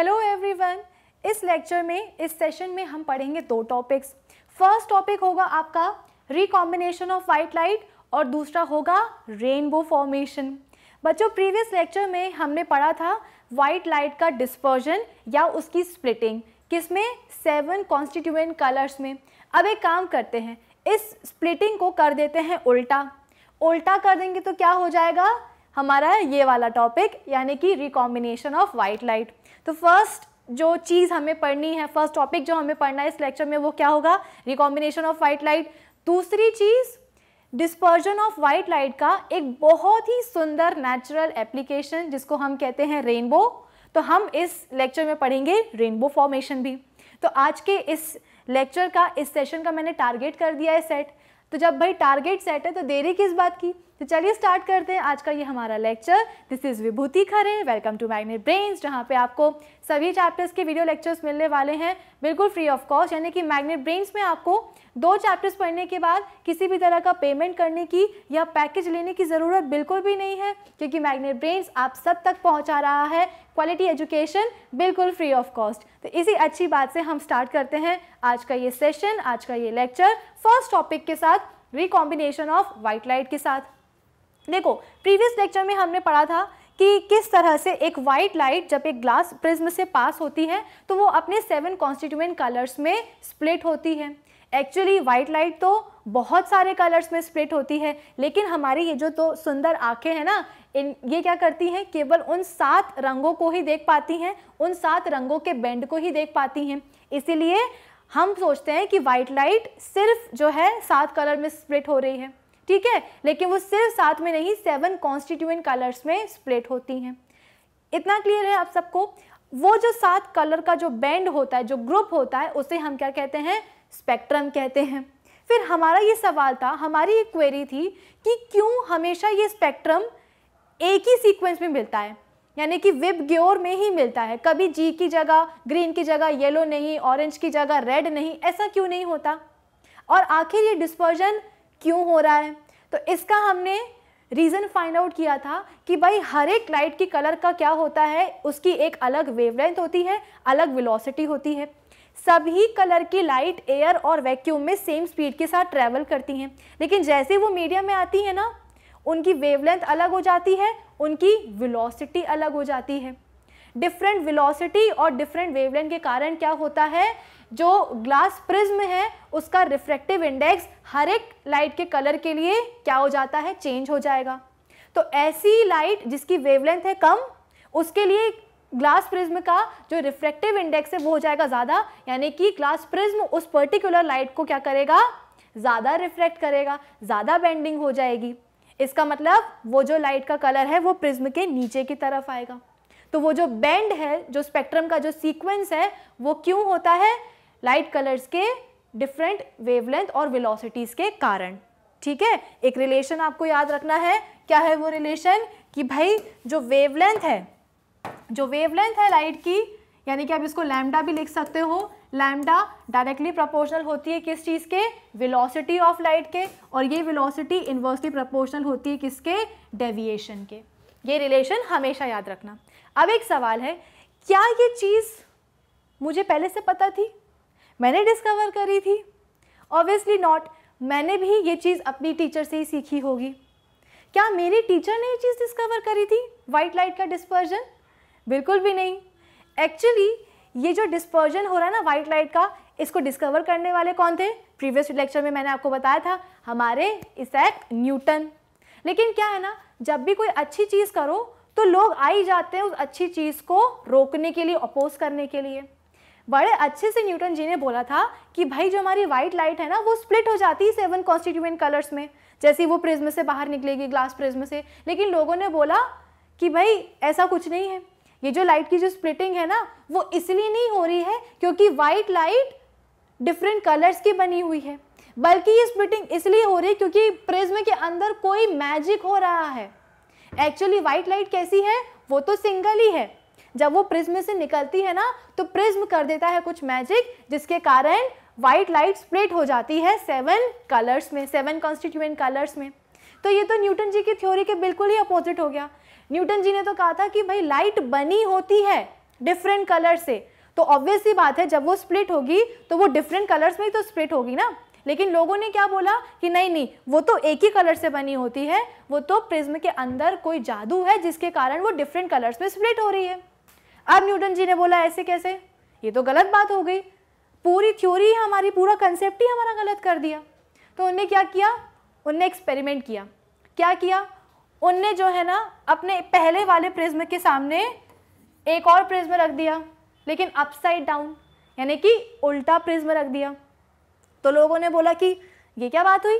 Hello everyone इस lecture में इस सेशन में हम पढ़ेंगे दो टॉपिक्स फर्स्ट टॉपिक होगा आपका रिकॉम्बिनेशन ऑफ वाइट लाइट और दूसरा होगा रेनबो फॉर्मेशन बच्चों प्रीवियस लेक्चर में हमने पढ़ा था वाइट लाइट का डिस्पर्जन या उसकी स्प्लिटिंग किसमें सेवन कॉन्स्टिट्यूएंट कलर्स में अब एक काम करते हैं इस स्प्लिटिंग को कर देते हैं उल्टा उल्टा कर देंगे तो क्या हो जाएगा हमारा ये वाला टॉपिक यानी कि रिकॉम्बिनेशन ऑफ वाइट लाइट तो फर्स्ट जो चीज़ हमें पढ़नी है फर्स्ट टॉपिक जो हमें पढ़ना है इस लेक्चर में वो क्या होगा रिकॉम्बिनेशन ऑफ वाइट लाइट दूसरी चीज़ डिस्पर्जन ऑफ वाइट लाइट का एक बहुत ही सुंदर नेचुरल एप्लीकेशन जिसको हम कहते हैं रेनबो तो हम इस लेक्चर में पढ़ेंगे रेनबो फॉर्मेशन भी तो आज के इस लेक्चर का इस सेशन का मैंने टारगेट कर दिया है सेट तो जब भाई टारगेट सेट है तो देरी किस बात की तो चलिए स्टार्ट करते हैं आज का ये हमारा lecture this is Vibhuti Khare welcome to Magnet Brains जहाँ पे आपको सभी चैप्टर्स के वीडियो लेक्चर्स मिलने वाले हैं बिल्कुल फ्री ऑफ कॉस्ट यानी कि मैग्नेट ब्रेन्स में आपको दो चैप्टर्स पढ़ने के बाद किसी भी तरह का पेमेंट करने की या पैकेज लेने की ज़रूरत बिल्कुल भी नहीं है क्योंकि मैग्नेट ब्रेन्स आप सब तक पहुँचा रहा है क्वालिटी एजुकेशन बिल्कुल फ्री ऑफ कॉस्ट तो इसी अच्छी बात से हम स्टार्ट करते हैं आज का ये सेशन आज का ये लेक्चर फर्स्ट टॉपिक के साथ रिकॉम्बिनेशन ऑफ वाइट लाइट के साथ देखो प्रीवियस लेक्चर में हमने पढ़ा था कि किस तरह से एक वाइट लाइट जब एक ग्लास प्रिज्म से पास होती है तो वो अपने सेवन कॉन्स्टिट्यूएंट कलर्स में स्प्लिट होती है एक्चुअली वाइट लाइट तो बहुत सारे कलर्स में स्प्लिट होती है लेकिन हमारी ये जो तो सुंदर आंखें हैं ना इन ये क्या करती हैं केवल उन सात रंगों को ही देख पाती हैं उन सात रंगों के बैंड को ही देख पाती हैं इसीलिए हम सोचते हैं कि वाइट लाइट सिर्फ जो है सात कलर में स्प्लिट हो रही है ठीक है लेकिन वो सिर्फ सात में नहीं सेवन कॉन्स्टिट्यूएंट कलर्स में स्प्लिट होती हैं इतना क्लियर है आप सबको वो जो सात कलर का जो बैंड होता है जो ग्रुप होता है उसे हम क्या कहते हैं स्पेक्ट्रम कहते हैं फिर हमारा ये सवाल था हमारी एक क्वेरी थी कि क्यों हमेशा ये स्पेक्ट्रम एक ही सीक्वेंस में मिलता है यानी कि विब ग्योर में ही मिलता है कभी जी की जगह ग्रीन की जगह येलो नहीं ऑरेंज की जगह रेड नहीं ऐसा क्यों नहीं होता और आखिर ये डिस्पर्जन क्यों हो रहा है तो इसका हमने रीज़न फाइंड आउट किया था कि भाई हर एक लाइट की कलर का क्या होता है उसकी एक अलग वेवलेंथ होती है अलग वेलोसिटी होती है सभी कलर की लाइट एयर और वैक्यूम में सेम स्पीड के साथ ट्रैवल करती हैं लेकिन जैसे वो मीडियम में आती है ना उनकी वेवलेंथ अलग हो जाती है उनकी वेलोसिटी अलग हो जाती है डिफरेंट विलोसिटी और डिफरेंट वेवलेंथ के कारण क्या होता है जो ग्लास प्रिज्म है उसका रिफ्रैक्टिव इंडेक्स हर एक लाइट के कलर के लिए क्या हो जाता है चेंज हो जाएगा तो ऐसी लाइट जिसकी वेवलेंथ है कम उसके लिए ग्लास प्रिज्म का जो रिफ्रैक्टिव इंडेक्स है वो हो जाएगा ज़्यादा यानी कि ग्लास प्रिज्म उस पर्टिकुलर लाइट को क्या करेगा ज़्यादा रिफ्रैक्ट करेगा ज़्यादा बेंडिंग हो जाएगी इसका मतलब वो जो लाइट का कलर है वो प्रिज्म के नीचे की तरफ आएगा तो वो जो बैंड है जो स्पेक्ट्रम का जो सीक्वेंस है वो क्यों होता है लाइट कलर्स के डिफरेंट वेवलेंथ और वेलोसिटीज़ के कारण ठीक है एक रिलेशन आपको याद रखना है क्या है वो रिलेशन कि भाई जो वेवलेंथ है जो वेवलेंथ है लाइट की यानी कि आप इसको लैमडा भी लिख सकते हो लैम्डा डायरेक्टली प्रोपोर्शनल होती है किस चीज़ के वेलोसिटी ऑफ लाइट के और ये वेलोसिटी इन्वर्सली प्रोपोर्शनल होती है किसके डेविएशन के ये रिलेशन हमेशा याद रखना अब एक सवाल है क्या ये चीज़ मुझे पहले से पता थी मैंने डिस्कवर करी थी ऑब्वियसली नॉट मैंने भी ये चीज़ अपनी टीचर से ही सीखी होगी क्या मेरी टीचर ने ये चीज़ डिस्कवर करी थी वाइट लाइट का डिस्पर्जन बिल्कुल भी नहीं एक्चुअली ये जो डिस्पर्जन हो रहा है ना वाइट लाइट का इसको डिस्कवर करने वाले कौन थे प्रीवियस लेक्चर में मैंने आपको बताया था हमारे इसैक न्यूटन लेकिन क्या है ना जब भी कोई अच्छी चीज़ करो तो लोग आ ही जाते हैं उस अच्छी चीज़ को रोकने के लिए अपोज करने के लिए बड़े अच्छे से न्यूटन जी ने बोला था कि भाई जो हमारी वाइट लाइट है ना वो स्प्लिट हो जाती है सेवन कॉन्स्टिट्यूएंट कलर्स में जैसे वो प्रिज्म से बाहर निकलेगी ग्लास प्रिज्म से लेकिन लोगों ने बोला कि भाई ऐसा कुछ नहीं है ये जो लाइट की जो स्प्लिटिंग है ना वो इसलिए नहीं हो रही है क्योंकि वाइट लाइट डिफरेंट कलर्स की बनी हुई है बल्कि ये स्प्लिटिंग इसलिए हो रही है क्योंकि प्रिज्म के अंदर कोई मैजिक हो रहा है एक्चुअली वाइट लाइट कैसी है वो तो सिंगल ही है जब वो प्रिज्म से निकलती है ना तो प्रिज्म कर देता है कुछ मैजिक जिसके कारण वाइट लाइट स्प्लिट हो जाती है सेवन कलर्स में सेवन कॉन्स्टिट्यूएंट कलर्स में तो ये तो न्यूटन जी की थ्योरी के बिल्कुल ही अपोजिट हो गया न्यूटन जी ने तो कहा था कि भाई लाइट बनी होती है डिफरेंट कलर से तो ऑब्वियस ही बात है जब वो स्प्लिट होगी तो वो डिफरेंट कलर्स में ही तो स्प्लिट होगी ना लेकिन लोगों ने क्या बोला कि नहीं नहीं वो तो एक ही कलर से बनी होती है वो तो प्रिज्म के अंदर कोई जादू है जिसके कारण वो डिफरेंट कलर्स में स्प्लिट हो रही है अब न्यूटन जी ने बोला ऐसे कैसे ये तो गलत बात हो गई पूरी थ्योरी हमारी पूरा कंसेप्ट ही हमारा गलत कर दिया तो उनने क्या किया उनने एक्सपेरिमेंट किया क्या किया उनने जो है ना अपने पहले वाले प्रिज्म के सामने एक और प्रिज्म रख दिया लेकिन अपसाइड डाउन यानी कि उल्टा प्रिज्म रख दिया तो लोगों ने बोला कि ये क्या बात हुई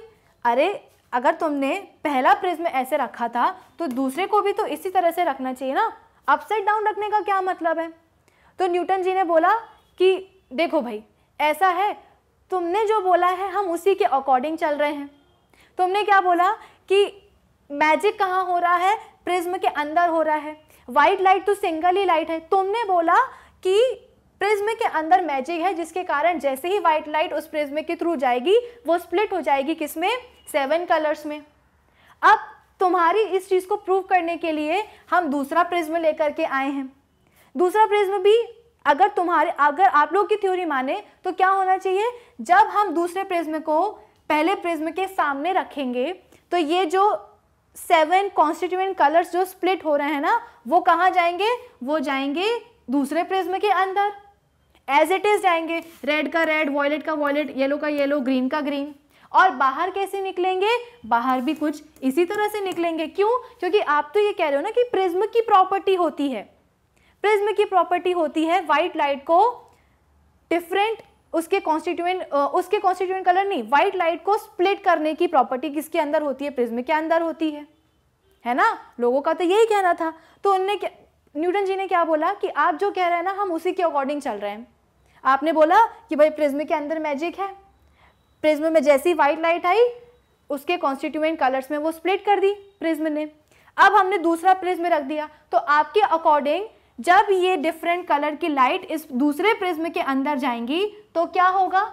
अरे अगर तुमने पहला प्रिज्म ऐसे रखा था तो दूसरे को भी तो इसी तरह से रखना चाहिए ना अपसाइड डाउन रखने का क्या मतलब है तो न्यूटन जी ने बोला कि देखो भाई ऐसा है तुमने जो बोला है हम उसी के अकॉर्डिंग चल रहे हैं तुमने क्या बोला कि मैजिक कहाँ हो रहा है प्रिज्म के अंदर हो रहा है वाइट लाइट तो सिंगल ही लाइट है तुमने बोला कि प्रिज्म के अंदर मैजिक है जिसके कारण जैसे ही व्हाइट लाइट उस प्रिज्म के थ्रू जाएगी वो स्प्लिट हो जाएगी किसमें सेवन कलर्स में अब तुम्हारी इस चीज़ को प्रूव करने के लिए हम दूसरा प्रिज्म लेकर के आए हैं दूसरा प्रिज्म भी अगर तुम्हारे अगर आप लोग की थ्योरी माने तो क्या होना चाहिए जब हम दूसरे प्रिज्म को पहले प्रिज्म के सामने रखेंगे तो ये जो सेवन कॉन्स्टिट्यूएंट कलर्स जो स्प्लिट हो रहे हैं ना वो कहाँ जाएंगे वो जाएंगे दूसरे प्रिज्म के अंदर एज इट इज जाएंगे रेड का रेड वॉयलेट का वॉयलेट येलो का येलो ग्रीन का ग्रीन और बाहर कैसे निकलेंगे बाहर भी कुछ इसी तरह से निकलेंगे क्यों क्योंकि आप तो ये कह रहे हो ना कि प्रिज्म की प्रॉपर्टी होती है प्रिज्म की प्रॉपर्टी होती है वाइट लाइट को डिफरेंट उसके कॉन्स्टिट्यूएंट उसके कॉन्स्टिट्यूएंट कलर नहीं वाइट लाइट को स्प्लिट करने की प्रॉपर्टी किसके अंदर होती है प्रिज्म के अंदर होती है है ना लोगों का तो यही कहना था तो उनने न्यूटन जी ने क्या बोला कि आप जो कह रहे हैं ना हम उसी के अकॉर्डिंग चल रहे हैं आपने बोला कि भाई प्रिज्म के अंदर मैजिक है प्रिज्म में जैसी वाइट लाइट आई उसके कॉन्स्टिट्यूएंट कलर्स में वो स्प्लिट कर दी प्रिज्म ने अब हमने दूसरा प्रिज्म रख दिया तो आपके अकॉर्डिंग जब ये डिफरेंट कलर की लाइट इस दूसरे प्रिज्म के अंदर जाएंगी तो क्या होगा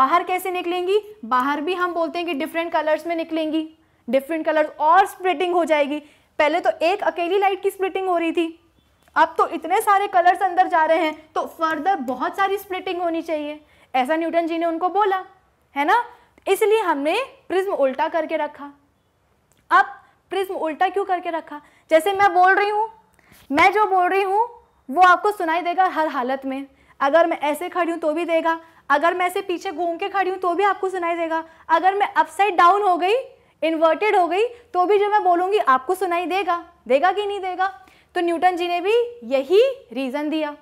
बाहर कैसे निकलेंगी बाहर भी हम बोलते हैं कि डिफरेंट कलर्स में निकलेंगी डिफरेंट कलर्स और स्प्लिटिंग हो जाएगी पहले तो एक अकेली लाइट की स्प्लिटिंग हो रही थी अब तो इतने सारे कलर्स अंदर जा रहे हैं तो फर्दर बहुत सारी स्प्लिटिंग होनी चाहिए ऐसा न्यूटन जी ने उनको बोला है ना इसलिए हमने प्रिज्म उल्टा करके रखा अब प्रिज्म उल्टा क्यों करके रखा जैसे मैं बोल रही हूँ मैं जो बोल रही हूँ वो आपको सुनाई देगा हर हालत में अगर मैं ऐसे खड़ी हूँ तो भी देगा अगर मैं ऐसे पीछे घूम के खड़ी हूँ तो भी आपको सुनाई देगा अगर मैं अपसाइड डाउन हो गई इन्वर्टेड हो गई तो भी जो मैं बोलूँगी आपको सुनाई देगा देगा कि नहीं देगा तो न्यूटन जी ने भी यही रीज़न दिया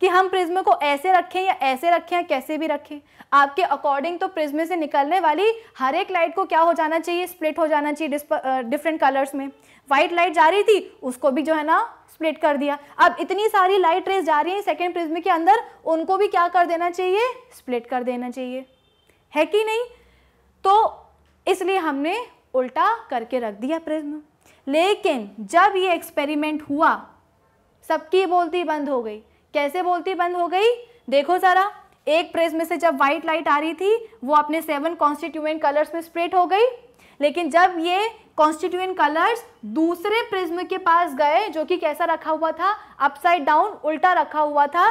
कि हम प्रिज्म को ऐसे रखें या ऐसे रखें या कैसे भी रखें आपके अकॉर्डिंग तो प्रिज्म से निकलने वाली हर एक लाइट को क्या हो जाना चाहिए स्प्लिट हो जाना चाहिए डिफरेंट कलर्स में व्हाइट लाइट जा रही थी उसको भी जो है ना स्प्लिट कर दिया अब इतनी सारी लाइट रेस जा रही है सेकेंड प्रिज्म के अंदर उनको भी क्या कर देना चाहिए स्प्लिट कर देना चाहिए है कि नहीं तो इसलिए हमने उल्टा करके रख दिया प्रिज्म लेकिन जब ये एक्सपेरिमेंट हुआ सबकी बोलती बंद हो गई कैसे बोलती बंद हो गई देखो ज़रा एक प्रेस में से जब वाइट लाइट आ रही थी वो अपने सेवन कॉन्स्टिट्यूएंट कलर्स में स्प्रेड हो गई लेकिन जब ये कॉन्स्टिट्यूएंट कलर्स दूसरे प्रिज्म के पास गए जो कि कैसा रखा हुआ था अपसाइड डाउन उल्टा रखा हुआ था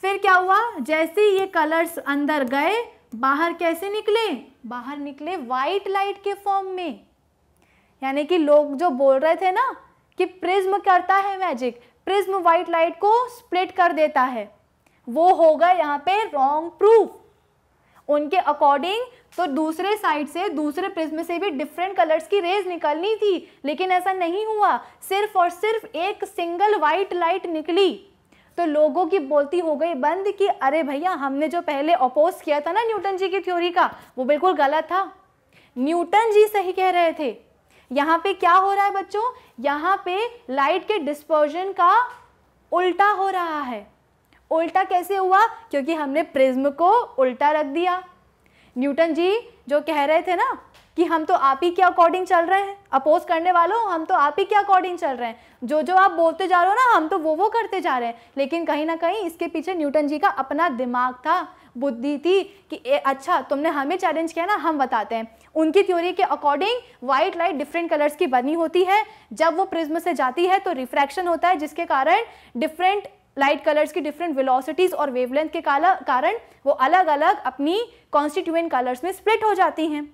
फिर क्या हुआ जैसे ये कलर्स अंदर गए बाहर कैसे निकले बाहर निकले वाइट लाइट के फॉर्म में यानी कि लोग जो बोल रहे थे ना कि प्रिज्म करता है मैजिक प्रिज्म वाइट लाइट को स्प्लिट कर देता है वो होगा यहाँ पे रॉन्ग प्रूफ उनके अकॉर्डिंग तो दूसरे साइड से दूसरे प्रिज्म से भी डिफरेंट कलर्स की रेज निकलनी थी लेकिन ऐसा नहीं हुआ सिर्फ और सिर्फ एक सिंगल वाइट लाइट निकली तो लोगों की बोलती हो गई बंद कि अरे भैया हमने जो पहले अपोज किया था ना न्यूटन जी की थ्योरी का वो बिल्कुल गलत था न्यूटन जी सही कह रहे थे यहाँ पे क्या हो रहा है बच्चों यहाँ पे लाइट के डिस्पर्जन का उल्टा हो रहा है उल्टा कैसे हुआ क्योंकि हमने प्रिज्म को उल्टा रख दिया न्यूटन जी जो कह रहे थे ना कि हम तो आप ही के अकॉर्डिंग चल रहे हैं अपोज करने वालों हम तो आप ही के अकॉर्डिंग चल रहे हैं जो जो आप बोलते जा रहे हो ना हम तो वो वो करते जा रहे हैं लेकिन कहीं ना कहीं इसके पीछे न्यूटन जी का अपना दिमाग था बुद्धि थी कि ए, अच्छा तुमने हमें चैलेंज किया ना हम बताते हैं उनकी थ्योरी के according white light different colours की बनी होती है जब वो प्रिज्म से जाती है तो रिफ्रैक्शन होता है जिसके कारण डिफरेंट लाइट कलर्स की डिफरेंट विलोसिटीज और वेवलेंथ के कारण वो अलग अलग अपनी कॉन्स्टिट्यूएंट कलर्स में स्प्लिट हो जाती हैं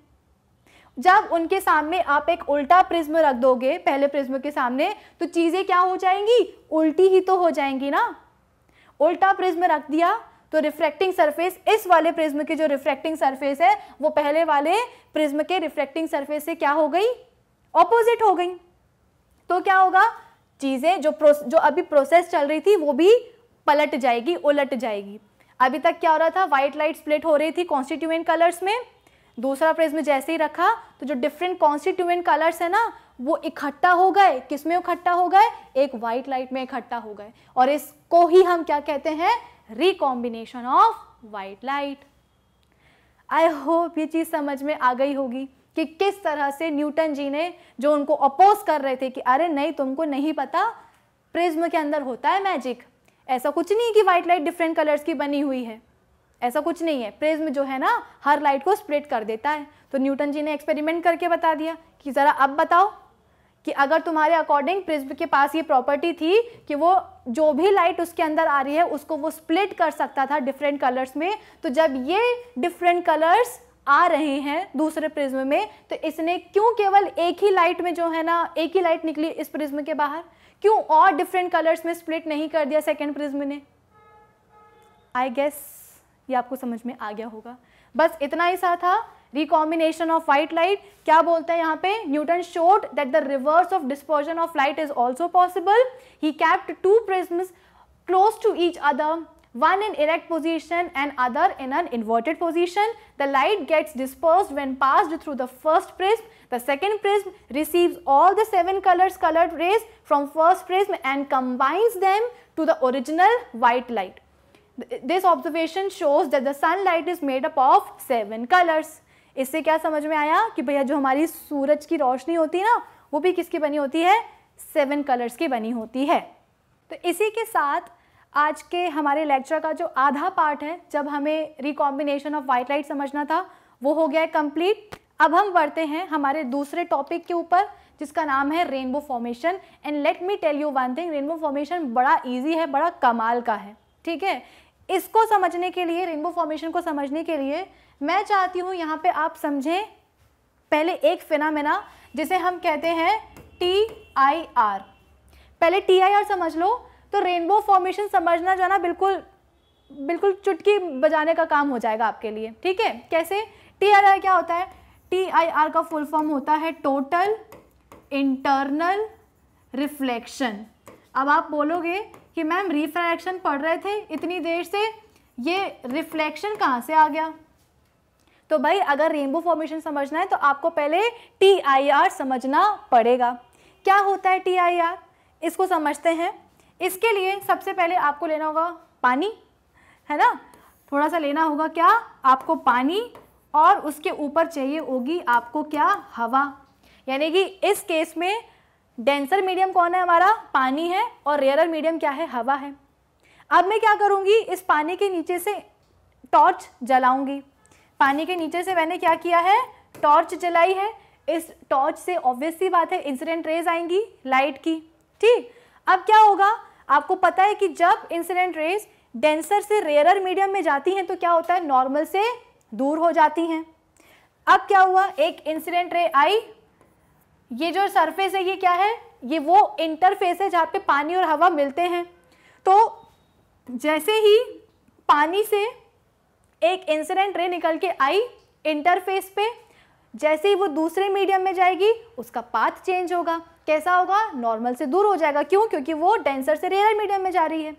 जब उनके सामने आप एक उल्टा प्रिज्म रख दोगे पहले प्रिज्म के सामने तो चीज़ें क्या हो जाएंगी उल्टी ही तो हो जाएंगी ना उल्टा प्रिज्म रख दिया तो रिफ्रैक्टिंग सरफेस इस वाले प्रिज्म की जो रिफ्रैक्टिंग सरफेस है वो पहले वाले प्रिज्म के रिफ्रैक्टिंग सरफेस से क्या हो गई ऑपोजिट हो गई तो क्या होगा चीज़ें जो जो अभी प्रोसेस चल रही थी वो भी पलट जाएगी उलट जाएगी अभी तक क्या हो रहा था व्हाइट लाइट स्प्लिट हो रही थी कॉन्स्टिट्यूएंट कलर्स में दूसरा प्रिज्म जैसे ही रखा तो जो डिफरेंट कॉन्स्टिट्यूएंट कलर्स है ना वो इकट्ठा हो गए किसमें इकट्ठा हो गए एक व्हाइट लाइट में इकट्ठा हो गए और इसको ही हम क्या कहते हैं recombination of white light I hope ये चीज़ समझ में आ गई होगी कि किस तरह से न्यूटन जी ने जो उनको अपोज कर रहे थे कि अरे नहीं तुमको नहीं पता प्रिज्म के अंदर होता है मैजिक ऐसा कुछ नहीं कि व्हाइट लाइट डिफरेंट कलर्स की बनी हुई है ऐसा कुछ नहीं है प्रिज्म जो है ना हर लाइट को स्प्रेड कर देता है तो न्यूटन जी ने एक्सपेरिमेंट करके बता दिया कि ज़रा अब बताओ कि अगर तुम्हारे अकॉर्डिंग प्रिज्म के पास ये प्रॉपर्टी थी कि वो जो भी लाइट उसके अंदर आ रही है उसको वो स्प्लिट कर सकता था डिफरेंट कलर्स में तो जब ये डिफरेंट कलर्स आ रहे हैं दूसरे प्रिज्म में तो इसने क्यों केवल एक ही लाइट में जो है ना एक ही लाइट निकली इस प्रिज्म के बाहर क्यों और डिफरेंट कलर्स में स्प्लिट नहीं कर दिया सेकेंड प्रिज्म ने आई गेस ये आपको समझ में आ गया होगा बस इतना ही सा था रिकॉम्बिनेशन of white light. क्या बोलते हैं यहाँ पे Newton showed that the reverse of dispersion of light is also possible he kept two prisms close to each other one in erect position and other in an inverted position. The light gets dispersed when passed through the first prism. The second prism receives all the seven colors colored rays from first prism and combines them to the original white light. This observation shows that the sunlight is made up of seven colors. इससे क्या समझ में आया कि भैया जो हमारी सूरज की रोशनी होती है ना वो भी किसकी बनी होती है सेवन कलर्स की बनी होती है तो इसी के साथ आज के हमारे लेक्चर का जो आधा पार्ट है जब हमें रिकॉम्बिनेशन ऑफ वाइट लाइट समझना था वो हो गया है कंप्लीट अब हम बढ़ते हैं हमारे दूसरे टॉपिक के ऊपर जिसका नाम है rainbow formation and let me tell you one thing rainbow formation बड़ा ईजी है बड़ा कमाल का है ठीक है इसको समझने के लिए रेनबो फॉर्मेशन को समझने के लिए मैं चाहती हूँ यहाँ पे आप समझें पहले एक फिनामिना जिसे हम कहते हैं टी आई आर पहले टी आई आर समझ लो तो रेनबो फॉर्मेशन समझना जाना बिल्कुल बिल्कुल चुटकी बजाने का काम हो जाएगा आपके लिए ठीक है कैसे टी आई आर क्या होता है टी आई आर का फुल फॉर्म होता है टोटल इंटरनल रिफ्लेक्शन अब आप बोलोगे कि मैम रिफ्रैक्शन पढ़ रहे थे इतनी देर से ये रिफ्लेक्शन कहाँ से आ गया तो भाई अगर रेनबो फॉर्मेशन समझना है तो आपको पहले टी आई आर समझना पड़ेगा क्या होता है टी आई आर इसको समझते हैं इसके लिए सबसे पहले आपको लेना होगा पानी है ना थोड़ा सा लेना होगा क्या आपको पानी और उसके ऊपर चाहिए होगी आपको क्या हवा यानी कि इस केस में डेंसर मीडियम कौन है हमारा पानी है और रेयरर मीडियम क्या है हवा है अब मैं क्या करूँगी इस पानी के नीचे से टॉर्च जलाऊँगी पानी के नीचे से मैंने क्या किया है टॉर्च जलाई है इस टॉर्च से ऑब्वियस सी बात है इंसिडेंट रेज आएंगी लाइट की ठीक अब क्या होगा आपको पता है कि जब इंसिडेंट रेज डेंसर से रेयरर मीडियम में जाती हैं तो क्या होता है नॉर्मल से दूर हो जाती हैं अब क्या हुआ एक इंसिडेंट रे आई ये जो सरफेस है ये क्या है ये वो इंटरफेस है जहाँ पे पानी और हवा मिलते हैं तो जैसे ही पानी से एक इंसिडेंट रे निकल के आई इंटरफेस पे जैसे ही वो दूसरे मीडियम में जाएगी उसका पाथ चेंज होगा कैसा होगा नॉर्मल से दूर हो जाएगा क्यों क्योंकि वो डेंसर से रेयर मीडियम में जा रही है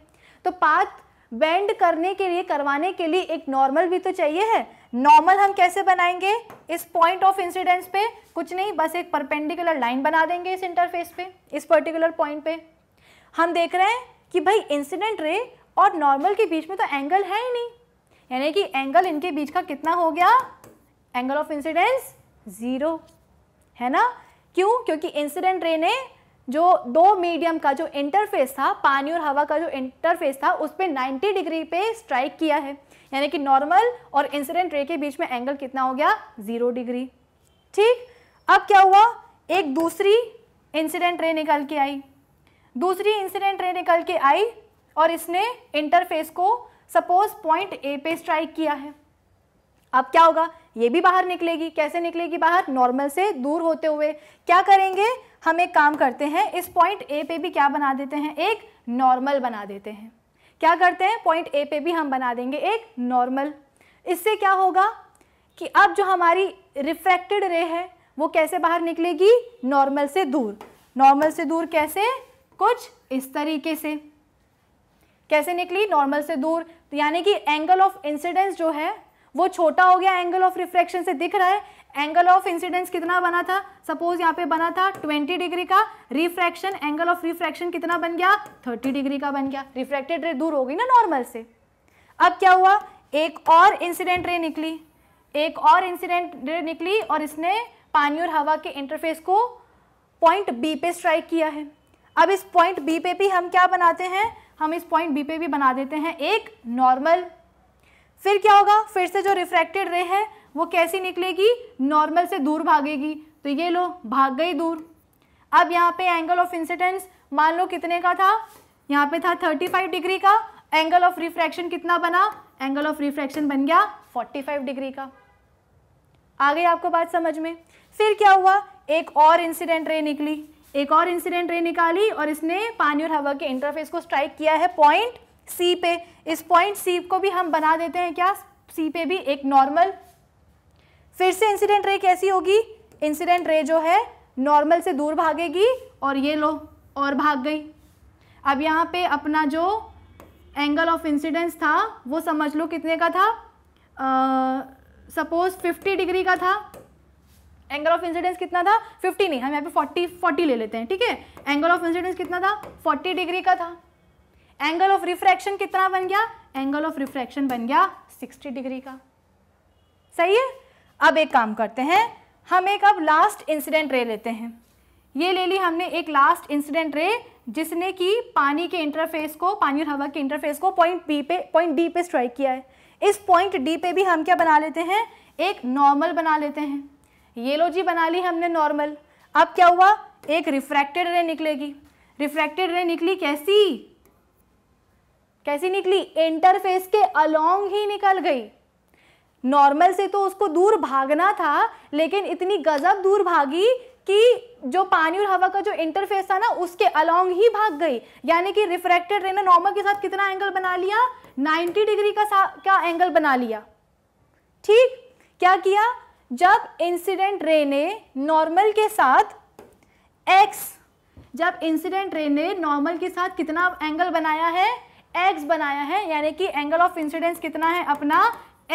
तो पाथ बेंड करने के लिए करवाने के लिए एक नॉर्मल भी तो चाहिए है नॉर्मल हम कैसे बनाएंगे इस पॉइंट ऑफ इंसिडेंस पे कुछ नहीं बस एक परपेंडिकुलर लाइन बना देंगे इस इंटरफेस पे इस पर्टिकुलर पॉइंट पे हम देख रहे हैं कि भाई इंसिडेंट रे और नॉर्मल के बीच में तो एंगल है ही नहीं यानी कि एंगल इनके बीच का कितना हो गया एंगल ऑफ इंसिडेंस ज़ीरो है ना क्यों क्योंकि इंसिडेंट रे ने जो दो मीडियम का जो इंटरफेस था पानी और हवा का जो इंटरफेस था उस पर नाइन्टी डिग्री पे स्ट्राइक किया है यानी कि नॉर्मल और इंसिडेंट रे के बीच में एंगल कितना हो गया ज़ीरो डिग्री ठीक अब क्या हुआ एक दूसरी इंसिडेंट रे निकल के आई दूसरी इंसिडेंट रे निकल के आई और इसने इंटरफेस को सपोज पॉइंट ए पे स्ट्राइक किया है अब क्या होगा ये भी बाहर निकलेगी कैसे निकलेगी बाहर नॉर्मल से दूर होते हुए क्या करेंगे हम एक काम करते हैं इस पॉइंट ए पे भी क्या बना देते हैं एक नॉर्मल बना देते हैं क्या करते हैं पॉइंट ए पे भी हम बना देंगे एक नॉर्मल इससे क्या होगा कि अब जो हमारी रिफ्रैक्टेड रे है वो कैसे बाहर निकलेगी नॉर्मल से दूर नॉर्मल से दूर कैसे कुछ इस तरीके से कैसे निकली नॉर्मल से दूर तो यानी कि एंगल ऑफ इंसिडेंस जो है वो छोटा हो गया एंगल ऑफ रिफ्रैक्शन से दिख रहा है एंगल ऑफ इंसिडेंस कितना बना था सपोज यहाँ पे बना था 20 डिग्री का रिफ्रैक्शन एंगल ऑफ रिफ्रैक्शन कितना बन गया 30 डिग्री का बन गया रिफ्रैक्टेड रे दूर हो गई ना नॉर्मल से अब क्या हुआ एक और इंसिडेंट रे निकली एक और इंसिडेंट रे निकली और इसने पानी और हवा के इंटरफेस को पॉइंट बी पे स्ट्राइक किया है अब इस पॉइंट बी पे भी हम क्या बनाते हैं हम इस पॉइंट बी पे भी बना देते हैं एक नॉर्मल फिर क्या होगा फिर से जो रिफ्रैक्टेड रे है वो कैसी निकलेगी नॉर्मल से दूर भागेगी तो ये लो भाग गई दूर अब यहाँ पे एंगल ऑफ इंसिडेंस मान लो कितने का था यहाँ पे था 35 डिग्री का एंगल ऑफ रिफ्रैक्शन कितना बना एंगल ऑफ रिफ्रैक्शन बन गया 45 डिग्री का आ गई आपको बात समझ में फिर क्या हुआ एक और इंसिडेंट रे निकली एक और इंसिडेंट रे निकाली और इसने पानी और हवा के इंटरफेस को स्ट्राइक किया है पॉइंट सी पे इस पॉइंट सी को भी हम बना देते हैं क्या सी पे भी एक नॉर्मल फिर से इंसिडेंट रे कैसी होगी इंसिडेंट रे जो है नॉर्मल से दूर भागेगी और ये लो और भाग गई अब यहाँ पे अपना जो एंगल ऑफ इंसिडेंस था वो समझ लो कितने का था सपोज फिफ्टी डिग्री का था एंगल ऑफ इंसिडेंस कितना था 50 नहीं हम यहाँ पे 40 40 ले लेते हैं ठीक है एंगल ऑफ इंसिडेंस कितना था 40 डिग्री का था एंगल ऑफ रिफ्रैक्शन कितना बन गया एंगल ऑफ रिफ्रैक्शन बन गया 60 डिग्री का सही है अब एक काम करते हैं हम एक अब लास्ट इंसिडेंट रे लेते हैं ये ले ली हमने एक लास्ट इंसिडेंट रे जिसने कि पानी के इंटरफेस को पानी और हवा के इंटरफेस को पॉइंट बी पे पॉइंट डी पे स्ट्राइक किया है इस पॉइंट डी पे भी हम क्या बना लेते हैं एक नॉर्मल बना लेते हैं ये लो जी बना ली हमने नॉर्मल अब क्या हुआ एक रिफ्रैक्टेड रे निकलेगी रिफ्रैक्टेड रे निकली कैसी कैसी निकली इंटरफेस के अलोंग ही निकल गई नॉर्मल से तो उसको दूर भागना था लेकिन इतनी गजब दूर भागी कि जो पानी और हवा का जो इंटरफेस था ना उसके अलोंग ही भाग गई यानी कि रिफ्रैक्टेड रे ने नॉर्मल के साथ कितना एंगल बना लिया 90 डिग्री का का एंगल बना लिया ठीक क्या किया जब इंसिडेंट रे ने नॉर्मल के साथ एक्स जब इंसिडेंट रे ने नॉर्मल के साथ कितना एंगल बनाया है एक्स बनाया है यानी कि एंगल ऑफ इंसिडेंस कितना है अपना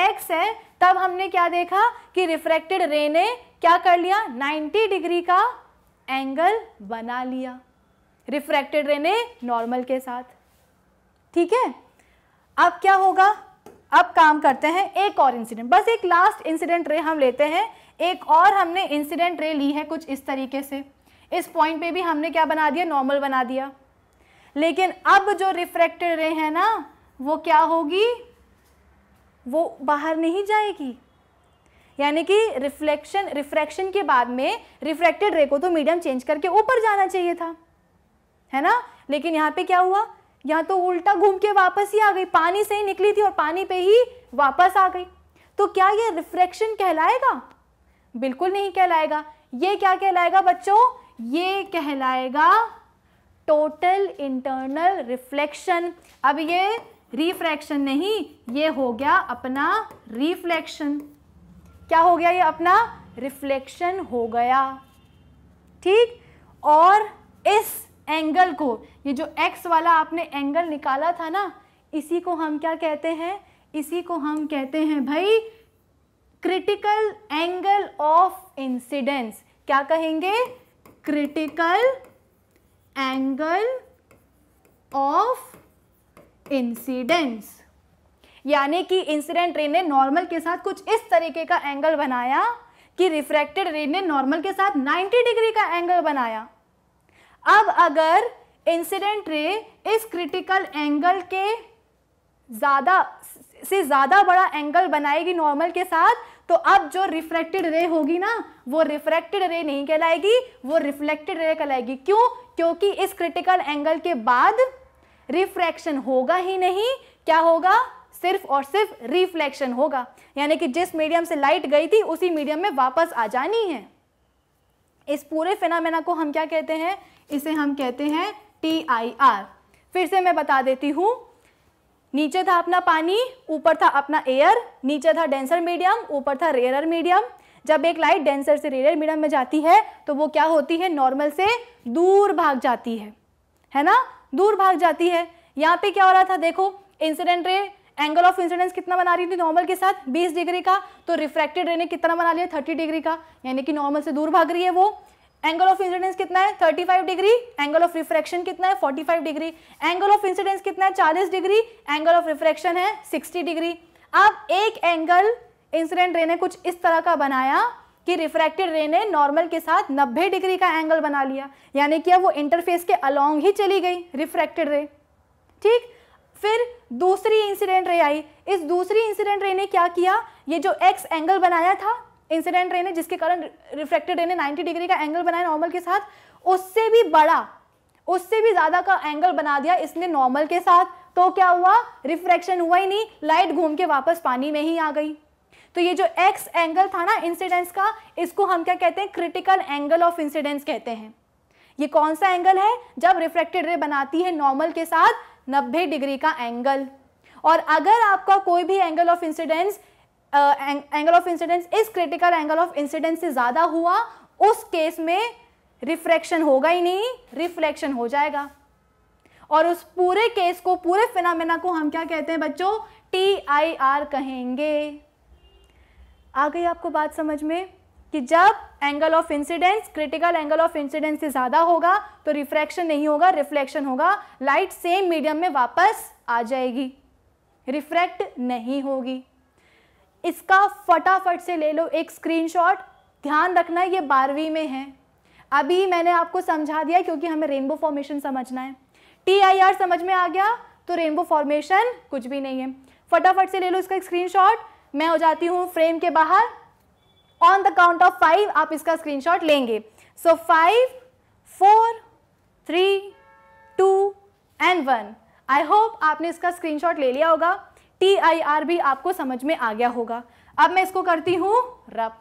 एक्स है तब हमने क्या देखा कि रिफ्रैक्टेड रे ने क्या कर लिया 90 डिग्री का एंगल बना लिया रिफ्रैक्टेड रे ने नॉर्मल के साथ ठीक है अब क्या होगा अब काम करते हैं एक और इंसिडेंट बस एक लास्ट इंसिडेंट रे हम लेते हैं एक और हमने इंसिडेंट रे ली है कुछ इस तरीके से इस पॉइंट पे भी हमने क्या बना दिया नॉर्मल बना दिया लेकिन अब जो रिफ्रैक्टेड रे है ना वो क्या होगी वो बाहर नहीं जाएगी यानी कि रिफ्लेक्शन रिफ्रैक्शन के बाद में रिफ्रैक्टेड रे को तो मीडियम चेंज करके ऊपर जाना चाहिए था है ना लेकिन यहाँ पे क्या हुआ या तो उल्टा घूम के वापस ही आ गई पानी से ही निकली थी और पानी पे ही वापस आ गई तो क्या ये रिफ्लेक्शन कहलाएगा बिल्कुल नहीं कहलाएगा ये क्या कहलाएगा बच्चों ये कहलाएगा टोटल इंटरनल रिफ्लेक्शन अब ये रिफ्रैक्शन नहीं ये हो गया अपना रिफ्लेक्शन क्या हो गया ये अपना रिफ्लेक्शन हो गया ठीक और इस एंगल को ये जो एक्स वाला आपने एंगल निकाला था ना इसी को हम क्या कहते हैं इसी को हम कहते हैं भाई क्रिटिकल एंगल ऑफ इंसिडेंस क्या कहेंगे क्रिटिकल एंगल ऑफ इंसिडेंस यानी कि इंसिडेंट रे ने नॉर्मल के साथ कुछ इस तरीके का एंगल बनाया कि रिफ्रैक्टेड रे ने नॉर्मल के साथ 90 डिग्री का एंगल बनाया अब अगर इंसिडेंट रे इस क्रिटिकल एंगल के ज़्यादा से ज़्यादा बड़ा एंगल बनाएगी नॉर्मल के साथ तो अब जो रिफ्लेक्टेड रे होगी ना वो रिफ्लेक्टेड रे नहीं कहलाएगी वो रिफ्लेक्टेड रे कहलाएगी क्यों क्योंकि इस क्रिटिकल एंगल के बाद रिफ्रैक्शन होगा ही नहीं क्या होगा सिर्फ और सिर्फ रिफ्लेक्शन होगा यानी कि जिस मीडियम से लाइट गई थी उसी मीडियम में वापस आ जानी है इस पूरे फिनामेना को हम क्या कहते हैं इसे हम कहते हैं टी आई आर फिर से मैं बता देती हूँ नीचे था अपना पानी ऊपर था अपना एयर नीचे था डेंसर मीडियम ऊपर था रेयर मीडियम जब एक लाइट डेंसर से रेयर मीडियम में जाती है तो वो क्या होती है नॉर्मल से दूर भाग जाती है है ना दूर भाग जाती है यहाँ पे क्या हो रहा था देखो incident ray angle of incidence कितना बना रही थी नॉर्मल के साथ 20 डिग्री का तो रिफ्रैक्टेड रे ने कितना बना लिया 30 डिग्री का यानी कि नॉर्मल से दूर भाग रही है वो एंगल ऑफ इंसिडेंस कितना है 35 डिग्री एंगल ऑफ रिफ्रैक्शन कितना है 45 डिग्री एंगल ऑफ इंसिडेंस कितना है 40 डिग्री एंगल ऑफ रिफ्रैक्शन है 60 डिग्री अब एक एंगल इंसिडेंट रे ने कुछ इस तरह का बनाया कि रिफ्रैक्टेड रे ने नॉर्मल के साथ 90 डिग्री का एंगल बना लिया यानी कि अब वो इंटरफेस के अलोंग ही चली गई रिफ्रैक्टेड रे ठीक फिर दूसरी इंसिडेंट रे आई इस दूसरी इंसिडेंट रे ने क्या किया ये जो एक्स एंगल बनाया था इंसिडेंट रेन है जिसके कारण रिफ्लेक्टेड रेन है 90 डिग्री का एंगल बनाया नॉर्मल के साथ उससे भी बड़ा उससे भी ज़्यादा का एंगल बना दिया इसने नॉर्मल के साथ तो क्या हुआ रिफ्रैक्शन हुआ ही नहीं लाइट घूम के वापस पानी में ही आ गई तो ये जो एक्स एंगल था ना इंसिडेंस का इसको हम क्या कहते हैं क्रिटिकल एंगल ऑफ इंसिडेंस कहते हैं ये कौन सा एंगल है जब रिफ्रेक्टेड रे बनाती है नॉर्मल के साथ 90 डिग्री का एंगल और अगर आपका कोई भी angle of incidence angle of incidence इस क्रिटिकल एंगल ऑफ इंसिडेंस से ज़्यादा हुआ उस केस में रिफ्रैक्शन होगा ही नहीं रिफ्लेक्शन हो जाएगा और उस पूरे केस को पूरे फिनामिना को हम क्या कहते हैं बच्चों टी आई आर कहेंगे आ गई आपको बात समझ में कि जब angle of incidence critical angle of incidence से ज़्यादा होगा तो रिफ्रैक्शन नहीं होगा रिफ्लेक्शन होगा लाइट सेम मीडियम में वापस आ जाएगी रिफ्रैक्ट नहीं होगी इसका फटाफट से ले लो एक स्क्रीनशॉट ध्यान रखना ये बारहवीं में है अभी मैंने आपको समझा दिया क्योंकि हमें रेनबो फॉर्मेशन समझना है टी आई आर समझ में आ गया तो रेनबो फॉर्मेशन कुछ भी नहीं है फटाफट से ले लो इसका एक शॉट मैं हो जाती हूँ फ्रेम के बाहर on the count of five आप इसका शॉट लेंगे so five four three two and one I hope आपने इसका स्क्रीनशॉट ले लिया होगा टी आई आर भी आपको समझ में आ गया होगा अब मैं इसको करती हूँ रब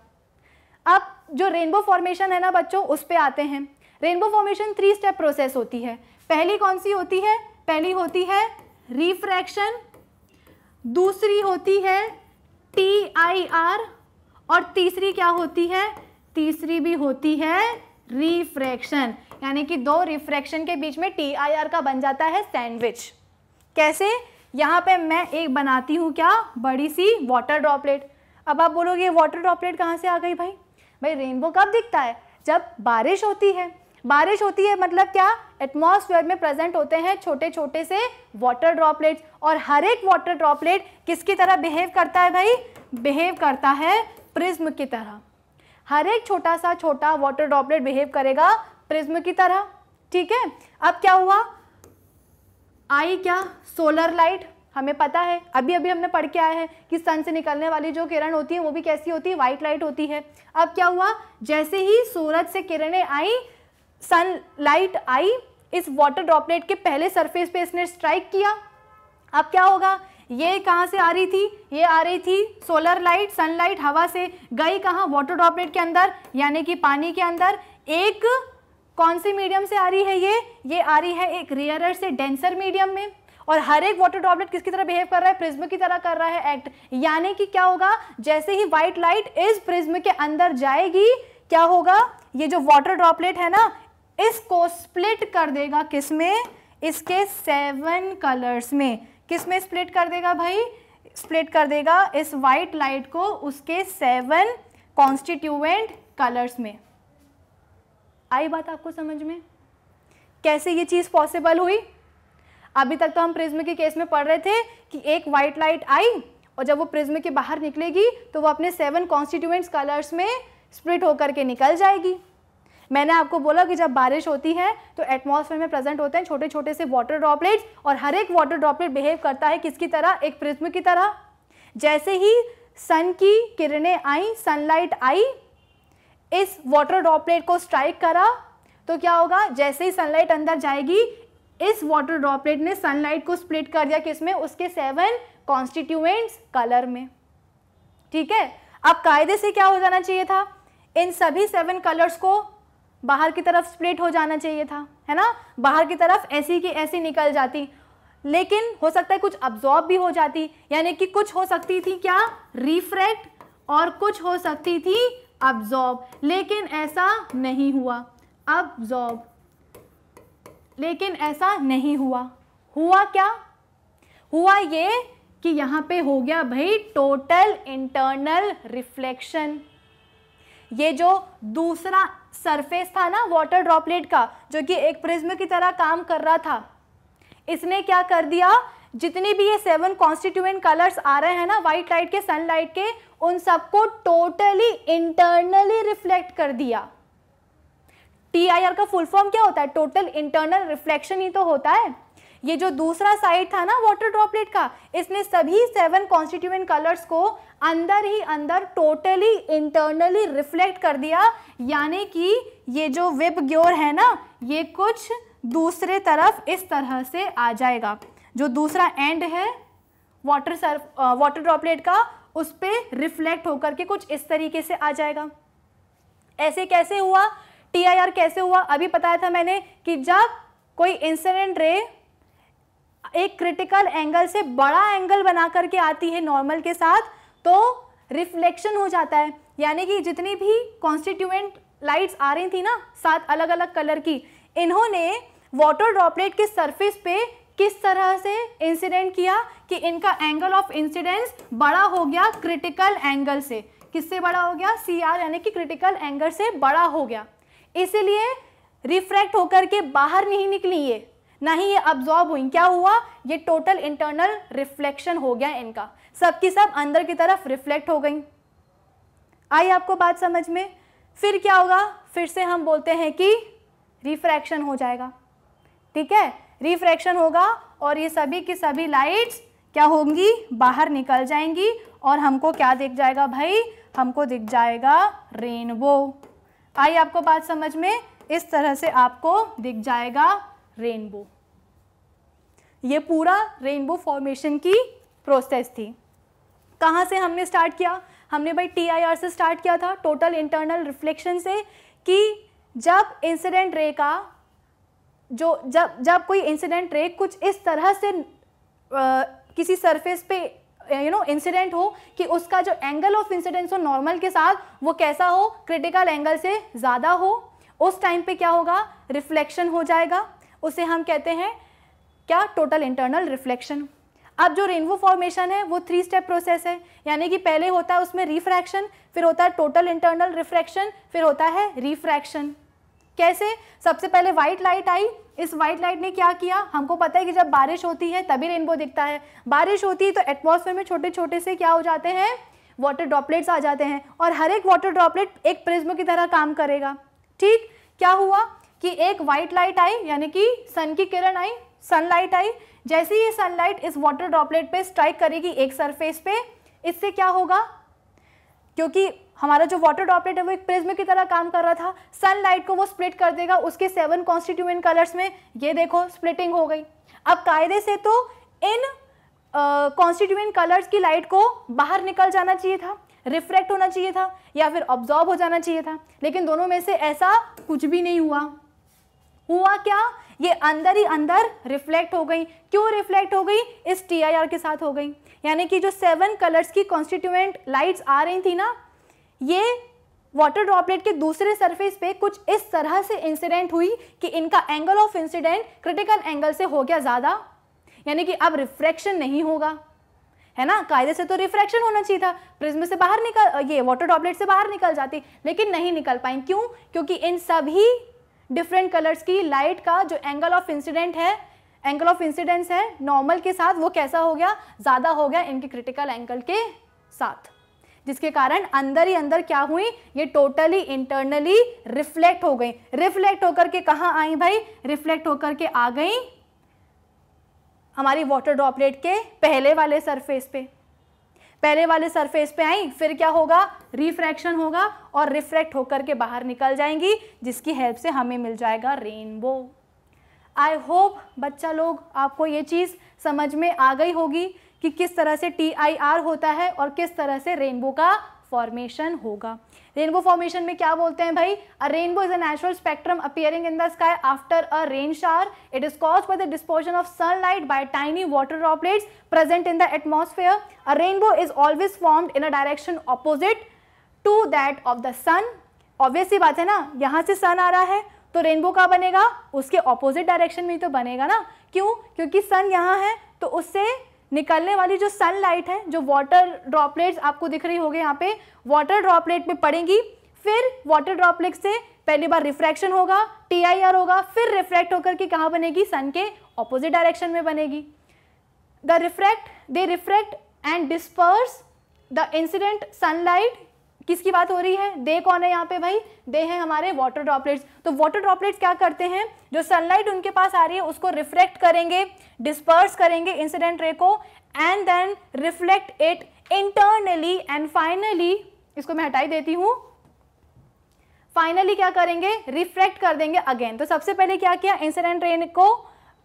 अब जो रेनबो फॉर्मेशन है ना बच्चों उस पर आते हैं rainbow formation three step process होती है पहली कौन सी होती है पहली होती है रिफ्रैक्शन दूसरी होती है टी आई आर और तीसरी क्या होती है तीसरी भी होती है रिफ्रैक्शन यानी कि दो रिफ्रैक्शन के बीच में टी आई आर का बन जाता है सैंडविच कैसे यहाँ पे मैं एक बनाती हूँ क्या बड़ी सी वाटर ड्रॉपलेट अब आप बोलोगे वाटर ड्रॉपलेट कहाँ से आ गई भाई भाई रेनबो कब दिखता है जब बारिश होती है बारिश होती है मतलब क्या एटमॉस्फेयर में प्रेजेंट होते हैं छोटे छोटे से वाटर ड्रॉपलेट्स और हर एक वाटर ड्रॉपलेट किसकी तरह बिहेव करता है भाई बिहेव करता है प्रिज्म की तरह हर एक छोटा सा छोटा वाटर ड्रॉपलेट बिहेव करेगा प्रिज्म की तरह ठीक है अब क्या हुआ आई क्या सोलर लाइट हमें पता है अभी अभी हमने पढ़ के आया है कि सन से निकलने वाली जो किरण होती है वो भी कैसी होती है वाइट लाइट होती है अब क्या हुआ जैसे ही सूरज से किरणें आई सन लाइट आई इस वाटर ड्रॉपलेट के पहले सरफेस पे इसने स्ट्राइक किया अब क्या होगा ये कहाँ से आ रही थी ये आ रही थी सोलर लाइट सनलाइट हवा से गई कहाँ वाटर ड्रॉपलेट के अंदर यानी कि पानी के अंदर एक कौन से मीडियम से आ रही है ये ये आ रही है एक रेयरर से डेंसर मीडियम में और हर एक वाटर ड्रॉपलेट किसकी तरह बिहेव कर रहा है प्रिज्म की तरह कर रहा है एक्ट यानी कि क्या होगा जैसे ही व्हाइट लाइट इस प्रिज्म के अंदर जाएगी क्या होगा ये जो वाटर ड्रॉपलेट है ना इसको स्प्लिट कर देगा किसमें इसके सेवन कलर्स में किसमें स्प्लिट कर देगा भाई स्प्लिट कर देगा इस व्हाइट लाइट को उसके सेवन कॉन्स्टिट्यूएंट कलर्स में आई बात आपको समझ में कैसे ये चीज़ पॉसिबल हुई अभी तक तो हम प्रिज्म के केस में पढ़ रहे थे कि एक वाइट लाइट आई और जब वो प्रिज्म के बाहर निकलेगी तो वो अपने सेवन कॉन्स्टिट्यूएंट्स कलर्स में स्प्लिट होकर के निकल जाएगी मैंने आपको बोला कि जब बारिश होती है तो एटमॉस्फेयर में प्रेजेंट होते हैं छोटे छोटे से वाटर ड्रॉपलेट्स और हर एक वाटर ड्रॉपलेट बिहेव करता है किसकी तरह एक प्रिज्म की तरह जैसे ही सन की किरणें आई सनलाइट आई इस वाटर ड्रॉपलेट को स्ट्राइक करा तो क्या होगा जैसे ही सनलाइट अंदर जाएगी इस वाटर ड्रॉपलेट ने सनलाइट को स्प्लिट कर दिया किसमें उसके सेवन कॉन्स्टिट्यूएंट्स कलर में ठीक है अब कायदे से क्या हो जाना चाहिए था इन सभी सेवन कलर्स को बाहर की तरफ स्प्लिट हो जाना चाहिए था है ना बाहर की तरफ ऐसी की ऐसी निकल जाती लेकिन हो सकता है कुछ अब्जॉर्ब भी हो जाती यानी कि कुछ हो सकती थी क्या रिफ्रैक्ट और कुछ हो सकती थी अब्जॉर्ब लेकिन ऐसा नहीं हुआ अब्जॉर्ब लेकिन ऐसा नहीं हुआ हुआ क्या हुआ ये कि यहां पे हो गया भाई टोटल इंटरनल रिफ्लेक्शन ये जो दूसरा सरफेस था ना वाटर ड्रॉपलेट का जो कि एक प्रिज्म की तरह काम कर रहा था इसने क्या कर दिया जितने भी ये सेवन कॉन्स्टिट्यूएंट कलर्स आ रहे हैं ना वाइट लाइट के सनलाइट के उन सबको टोटली इंटरनली रिफ्लेक्ट कर दिया टी आई आर का फुल फॉर्म क्या होता है टोटल इंटरनल रिफ्लेक्शन ही तो होता है ये जो दूसरा साइड था ना वाटर ड्रॉपलेट का इसने सभी सेवन कॉन्स्टिट्यूएंट कलर्स को अंदर ही अंदर टोटली इंटरनली रिफ्लेक्ट कर दिया यानी कि ये जो विब ग्योर है ना ये कुछ दूसरे तरफ इस तरह से आ जाएगा जो दूसरा एंड है वाटर सर्फ वाटर ड्रॉपलेट का उस पर रिफ्लेक्ट होकर के कुछ इस तरीके से आ जाएगा ऐसे कैसे हुआ टी आई आर कैसे हुआ अभी बताया था मैंने कि जब कोई इंसिडेंट रे एक क्रिटिकल एंगल से बड़ा एंगल बना करके आती है नॉर्मल के साथ तो रिफ्लेक्शन हो जाता है यानी कि जितनी भी कॉन्स्टिट्यूएंट लाइट्स आ रही थी ना सात अलग अलग कलर की इन्होंने वाटर ड्रॉपलेट के सरफेस पे किस तरह से इंसिडेंट किया कि इनका एंगल ऑफ इंसिडेंस बड़ा हो गया क्रिटिकल एंगल से किससे बड़ा हो गया सी आर यानी कि क्रिटिकल एंगल से बड़ा हो गया इसलिए रिफ्रैक्ट होकर के बाहर नहीं निकली ये ना ही ये अब्जॉर्ब हुई क्या हुआ ये टोटल इंटरनल रिफ्लेक्शन हो गया इनका सब की सब अंदर की तरफ रिफ्लेक्ट हो गई आई आपको बात समझ में फिर क्या होगा फिर से हम बोलते हैं कि रिफ्रैक्शन हो जाएगा ठीक है रिफ्रैक्शन होगा और ये सभी की सभी लाइट्स क्या होंगी बाहर निकल जाएंगी और हमको क्या दिख जाएगा भाई हमको दिख जाएगा रेनबो आई आपको बात समझ में इस तरह से आपको दिख जाएगा रेनबो ये पूरा रेनबो फॉर्मेशन की प्रोसेस थी कहाँ से हमने स्टार्ट किया हमने भाई टी आई आर से स्टार्ट किया था टोटल इंटरनल रिफ्लेक्शन से कि जब इंसिडेंट रे का जो जब जब कोई इंसिडेंट रे कुछ इस तरह से आ, किसी सरफेस पे यू नो इंसिडेंट हो कि उसका जो एंगल ऑफ इंसिडेंस हो नॉर्मल के साथ वो कैसा हो क्रिटिकल एंगल से ज़्यादा हो उस टाइम पे क्या होगा रिफ्लेक्शन हो जाएगा उसे हम कहते हैं क्या टोटल इंटरनल रिफ्लेक्शन अब जो रेनबो फॉर्मेशन है वो थ्री स्टेप प्रोसेस है यानी कि पहले होता है उसमें रिफ्रैक्शन फिर होता है टोटल इंटरनल रिफ्रैक्शन फिर होता है रिफ्रैक्शन कैसे सबसे पहले व्हाइट लाइट आई इस व्हाइट लाइट ने क्या किया हमको पता है कि जब बारिश होती है तभी रेनबो दिखता है बारिश होती है तो एटमोसफेयर में छोटे छोटे से क्या हो जाते हैं वाटर ड्रॉपलेट्स आ जाते हैं और हर एक वाटर ड्रॉपलेट एक प्रिज्म की तरह काम करेगा ठीक क्या हुआ कि एक व्हाइट लाइट आई यानी कि सन की किरण आई सनलाइट आई जैसे ही सनलाइट इस वाटर ड्रॉपलेट पे स्ट्राइक करेगी एक सरफेस पे इससे क्या होगा क्योंकि हमारा जो वाटर ड्रॉपलेट है वो एक प्रिज्म की तरह काम कर रहा था सनलाइट को वो स्प्लिट कर देगा उसके सेवन कॉन्स्टिट्यूएंट कलर्स में ये देखो स्प्लिटिंग हो गई अब कायदे से तो इन कॉन्स्टिट्यूएंट कलर्स की लाइट को बाहर निकल जाना चाहिए था रिफ्रैक्ट होना चाहिए था या फिर ऑब्जॉर्ब हो जाना चाहिए था लेकिन दोनों में से ऐसा कुछ भी नहीं हुआ हुआ क्या ये अंदर ही अंदर रिफ्लेक्ट हो गई क्यों रिफ्लेक्ट हो गई इस टी के साथ हो गई यानी कि जो सेवन कलर्स की कॉन्स्टिट्यूएंट लाइट्स आ रही थी ना ये वाटर ड्रॉपलेट के दूसरे सरफेस पे कुछ इस तरह से इंसिडेंट हुई कि इनका angle of incident critical angle से हो गया ज़्यादा यानी कि अब रिफ्रैक्शन नहीं होगा है ना कायदे से तो रिफ्रैक्शन होना चाहिए था प्रिज्म से बाहर निकल ये वाटर ड्रॉपलेट से बाहर निकल जाती लेकिन नहीं निकल पाई क्यों क्योंकि इन सभी डिफरेंट कलर्स की लाइट का जो एंगल ऑफ इंसिडेंट है एंगल ऑफ इंसिडेंस है नॉर्मल के साथ वो कैसा हो गया ज़्यादा हो गया इनके क्रिटिकल एंगल के साथ जिसके कारण अंदर ही अंदर क्या हुई ये टोटली इंटरनली रिफ्लेक्ट हो गई रिफ्लेक्ट होकर के कहाँ आई भाई रिफ्लेक्ट होकर के आ गई हमारी वाटर ड्रॉपलेट के पहले वाले सरफेस पे पहले वाले सरफेस पे आई फिर क्या होगा रिफ्रैक्शन होगा और रिफ्लेक्ट होकर के बाहर निकल जाएंगी जिसकी हेल्प से हमें मिल जाएगा रेनबो आई होप बच्चा लोग आपको ये चीज़ समझ में आ गई होगी कि किस तरह से टी आई आर होता है और किस तरह से रेनबो का फॉर्मेशन होगा रेनबो फॉर्मेशन में क्या बोलते हैं भाई a rainbow is a natural spectrum appearing in the sky after a rain shower it is cause by the dispersion of sunlight by tiny water droplets present in the atmosphere a rainbow is always formed in a direction opposite to that of the sun obviously बात है ना यहाँ से सन आ रहा है तो rainbow कहाँ बनेगा उसके ऑपोजिट डायरेक्शन में ही तो बनेगा ना क्यों क्योंकि सन यहाँ है तो उससे निकलने वाली जो सनलाइट है जो वाटर ड्रॉपलेट्स आपको दिख रही होगी यहाँ पे वाटर ड्रॉपलेट में पड़ेंगी फिर वाटर ड्रॉपलेट से पहली बार रिफ्रैक्शन होगा टी होगा फिर रिफ्रैक्ट होकर के कहाँ बनेगी सन के ऑपोजिट डायरेक्शन में बनेगी they refract they refract and disperse the incident sunlight किसकी बात हो रही है दे कौन है यहाँ पे भाई दे हैं हमारे वाटर ड्रॉपलेट्स तो वाटर ड्रॉपलेट्स क्या करते हैं जो सनलाइट उनके पास आ रही है उसको रिफ्लेक्ट करेंगे डिस्पर्स करेंगे इंसिडेंट रे को and then reflect it internally and finally इसको मैं हटाई देती हूँ फाइनली क्या करेंगे रिफ्लेक्ट कर देंगे अगेन तो सबसे पहले क्या किया इंसिडेंट रेन को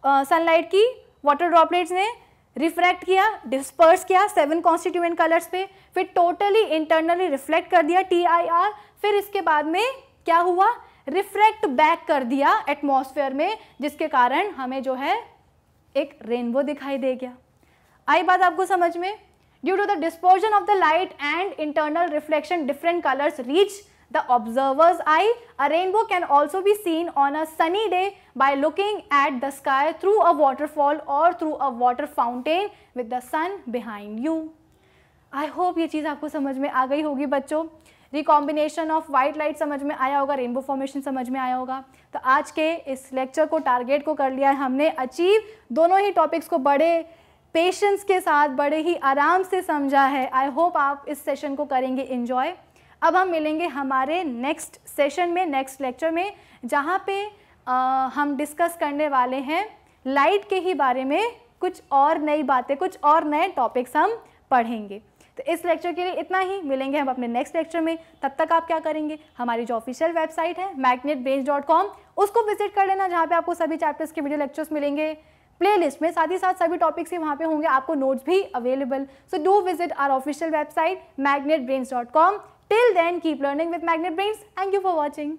सनलाइट uh, की वाटर ड्रॉपलेट्स ने रिफ्रैक्ट किया डिस्पर्स किया सेवन कॉन्स्टिट्यूएंट कलर्स पे फिर टोटली इंटरनली रिफ्लेक्ट कर दिया टी आई आर फिर इसके बाद में क्या हुआ रिफ्रैक्ट बैक कर दिया एटमॉस्फेयर में जिसके कारण हमें जो है एक रेनबो दिखाई दे गया आई बात आपको समझ में due to the dispersion of the light and internal reflection different colours reach the observers eye a rainbow can also be seen on a sunny day by looking at the sky through a waterfall or through a water fountain with the sun behind you. I hope ये चीज़ आपको समझ में आ गई होगी बच्चों recombination of white light समझ में आया होगा रेनबो फॉर्मेशन समझ में आया होगा तो आज के इस लेक्चर को टारगेट को कर लिया है हमने अचीव दोनों ही टॉपिक्स को बड़े पेशेंस के साथ बड़े ही आराम से समझा है आई होप आप इस सेशन को करेंगे इन्जॉय अब हम मिलेंगे हमारे नेक्स्ट सेशन में नेक्स्ट लेक्चर में जहाँ पे आ, हम डिस्कस करने वाले हैं लाइट के ही बारे में कुछ और नई बातें कुछ और नए टॉपिक्स हम पढ़ेंगे तो इस लेक्चर के लिए इतना ही मिलेंगे हम अपने नेक्स्ट लेक्चर में तब तक आप क्या करेंगे हमारी जो ऑफिशियल वेबसाइट है मैग्नेट उसको विजिट कर लेना जहाँ पे आपको सभी चैप्टर्स के वीडियो लेक्चर्स मिलेंगे प्लेलिस्ट में साथ ही साथ सभी टॉपिक्स ही वहाँ पे होंगे आपको नोट्स भी available so do visit our official website Magnet till then keep learning with Magnet Brains thank you for watching